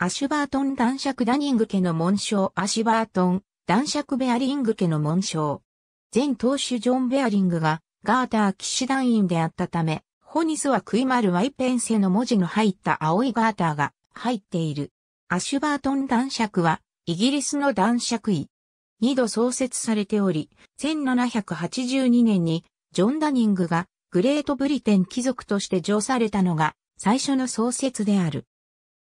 アシュバートン男爵ダニング家の紋章アシュバートン男爵ベアリング家の紋章。前当主ジョン・ベアリングがガーター騎士団員であったため、ホニスはクイマル・ワイペンセの文字の入った青いガーターが入っている。アシュバートン男爵はイギリスの男爵位。二度創設されており、1782年にジョン・ダニングがグレートブリテン貴族として上されたのが最初の創設である。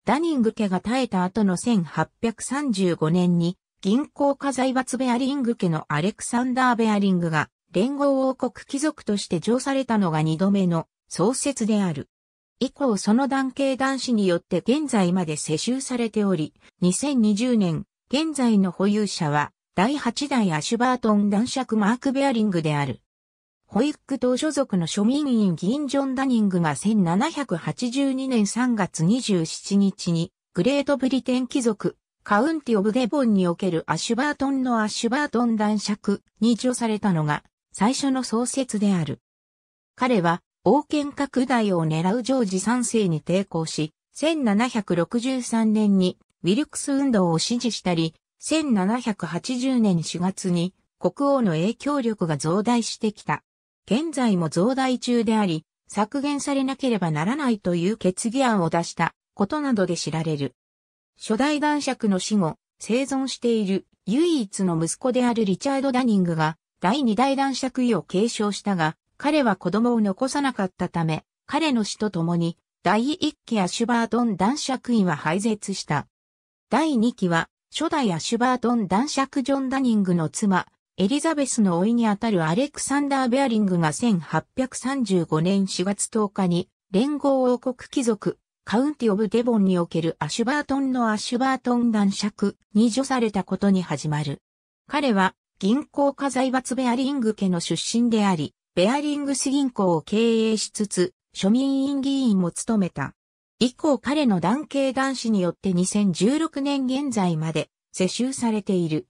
ダニング家が耐えた後の1835年に、銀行家財閥ベアリング家のアレクサンダー・ベアリングが、連合王国貴族として上されたのが二度目の創設である。以降その男系男子によって現在まで世襲されており、2020年、現在の保有者は、第8代アシュバートン男爵マーク・ベアリングである。ホイック党所属の庶民員議員ジョン・ダニングが1782年3月27日に、グレートブリテン貴族、カウンティ・オブ・デボンにおけるアシュバートンのアシュバートン男爵に除されたのが最初の創設である。彼は王権拡大を狙うジョージ3世に抵抗し、1763年にウィルクス運動を支持したり、1780年4月に国王の影響力が増大してきた。現在も増大中であり、削減されなければならないという決議案を出したことなどで知られる。初代男爵の死後、生存している唯一の息子であるリチャード・ダニングが第二代男爵位を継承したが、彼は子供を残さなかったため、彼の死と共に第一期アシュバートン男爵位は廃絶した。第二期は初代アシュバートン男爵ジョン・ダニングの妻、エリザベスの老いにあたるアレクサンダー・ベアリングが1835年4月10日に連合王国貴族カウンティ・オブ・デボンにおけるアシュバートンのアシュバートン男爵に除されたことに始まる。彼は銀行家財閥ベアリング家の出身であり、ベアリングス銀行を経営しつつ、庶民院議員も務めた。以降彼の男系男子によって2016年現在まで世襲されている。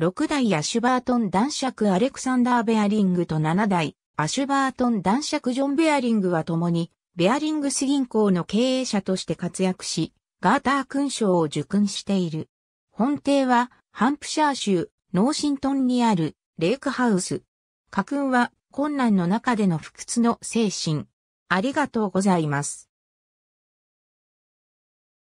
6代アシュバートン男爵アレクサンダー・ベアリングと7代アシュバートン男爵ジョン・ベアリングは共にベアリングス銀行の経営者として活躍し、ガーター勲章を受勲している。本邸はハンプシャー州ノーシントンにあるレイクハウス。家訓は困難の中での不屈の精神。ありがとうございます。